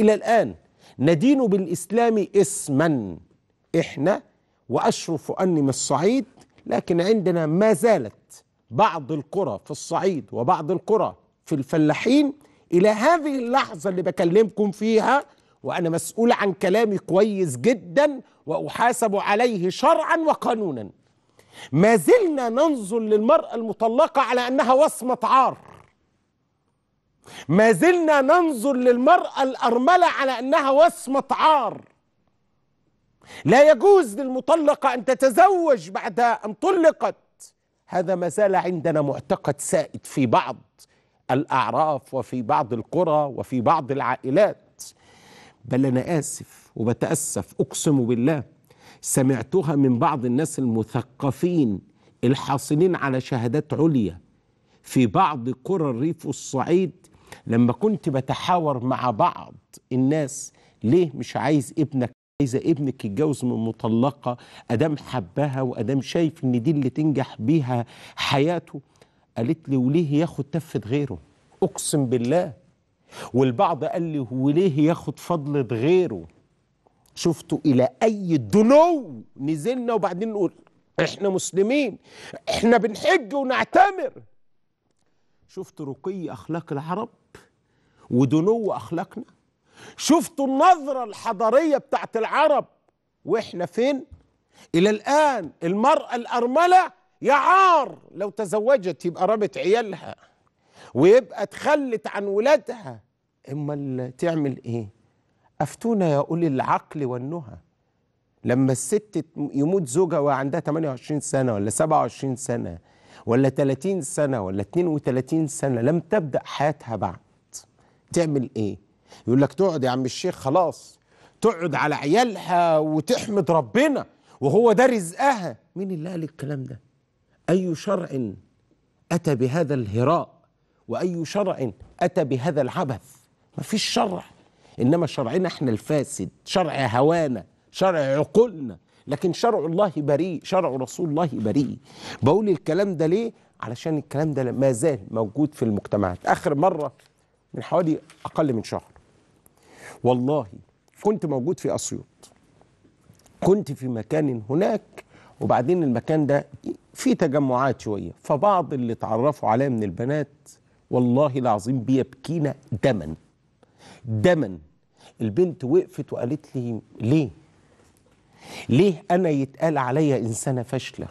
إلى الآن ندين بالإسلام اسما إحنا وأشرف أني من الصعيد لكن عندنا ما زالت بعض القرى في الصعيد وبعض القرى في الفلاحين إلى هذه اللحظة اللي بكلمكم فيها وأنا مسؤول عن كلامي كويس جدا وأحاسب عليه شرعا وقانونا ما زلنا ننظر للمرأة المطلقة على أنها وصمة عار ما زلنا ننظر للمرأة الأرملة على أنها وصمة عار لا يجوز للمطلقة أن تتزوج بعد أن طلقت هذا ما زال عندنا معتقد سائد في بعض الأعراف وفي بعض القرى وفي بعض العائلات بل أنا آسف وبتأسف أقسم بالله سمعتها من بعض الناس المثقفين الحاصلين على شهادات عليا في بعض قرى الريف والصعيد لما كنت بتحاور مع بعض الناس ليه مش عايز ابنك عايزة ابنك يتجوز من مطلقة أدام حبها وأدام شايف إن دي اللي تنجح بيها حياته قالت لي وليه ياخد تفة غيره أقسم بالله والبعض قال لي وليه ياخد فضلة غيره شفتوا إلى أي دنو نزلنا وبعدين نقول إحنا مسلمين إحنا بنحج ونعتمر شفت رقي أخلاق العرب ودنو أخلاقنا شفتوا النظرة الحضارية بتاعت العرب وإحنا فين إلى الآن المرأة الأرملة يا عار لو تزوجت يبقى رابت عيالها ويبقى تخلت عن ولادها اما تعمل ايه افتونا يا اولي العقل والنهى لما الست يموت زوجها وعندها 28 سنه ولا 27 سنه ولا 30 سنه ولا 32 سنه لم تبدا حياتها بعد تعمل ايه يقول لك تقعد يا عم الشيخ خلاص تقعد على عيالها وتحمد ربنا وهو ده رزقها مين اللي قال الكلام ده اي شرع اتى بهذا الهراء واي شرع اتى بهذا العبث مفيش شرع انما شرعنا احنا الفاسد شرع هوانا شرع عقولنا لكن شرع الله بريء شرع رسول الله بريء بقول الكلام ده ليه علشان الكلام ده ما زال موجود في المجتمعات اخر مره من حوالي أقل من شهر والله كنت موجود في أسيوط كنت في مكان هناك وبعدين المكان ده في تجمعات شوية فبعض اللي اتعرفوا عليا من البنات والله العظيم بيبكينا دما دما البنت وقفت وقالت لي ليه ليه أنا يتقال عليا إنسانة فاشلة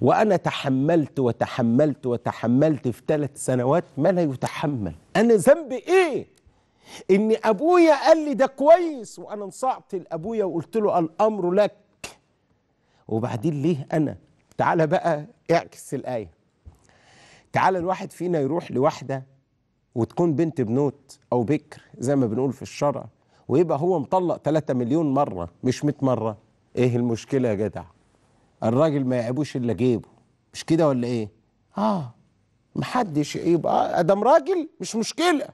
وأنا تحملت وتحملت وتحملت في ثلاث سنوات ما لا يتحمل أنا ذنبي إيه؟ إن أبويا قال لي ده كويس وأنا انصعت لأبويا وقلت له الأمر لك وبعدين ليه أنا؟ تعالى بقى اعكس الآية تعالى الواحد فينا يروح لواحدة وتكون بنت بنوت أو بكر زي ما بنقول في الشرع ويبقى هو مطلق 3 مليون مرة مش 100 مرة إيه المشكلة يا جدع؟ الراجل ما يعيبوش الا جيبه مش كده ولا ايه اه محدش اه ادم راجل مش مشكله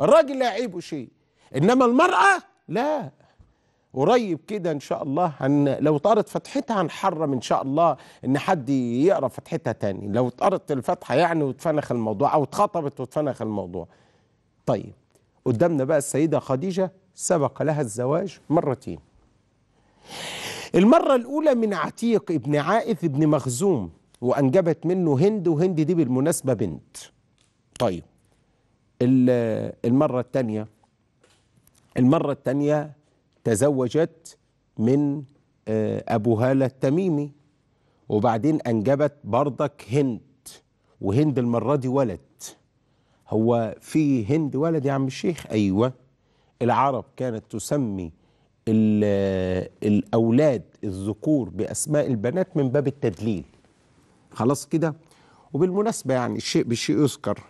الراجل لا يعيبه شيء انما المراه لا قريب كده ان شاء الله هن لو طارت فتحتها هنحرم ان شاء الله ان حد يقرا فتحتها تاني لو طارت الفتحه يعني واتفنخ الموضوع او اتخطبت واتفنخ الموضوع طيب قدامنا بقى السيده خديجه سبق لها الزواج مرتين المرة الأولى من عتيق ابن عائث ابن مخزوم وأنجبت منه هند وهند دي بالمناسبة بنت طيب المرة الثانية المرة الثانية تزوجت من آه، أبو هالة التميمي وبعدين أنجبت برضك هند وهند المرة دي ولد هو في هند ولد يا عم الشيخ أيوة العرب كانت تسمي الأولاد الذكور بأسماء البنات من باب التدليل خلاص كده وبالمناسبة يعني الشيء بالشيء يذكر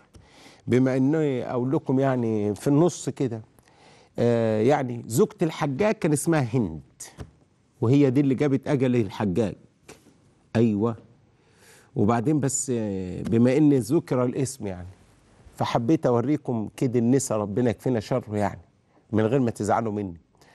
بما أني أقول لكم يعني في النص كده آه يعني زوجة الحجاج كان اسمها هند وهي دي اللي جابت أجل الحجاج أيوة وبعدين بس آه، بما أن ذكر الاسم يعني فحبيت أوريكم كده النساء ربنا يكفينا شره يعني من غير ما تزعلوا مني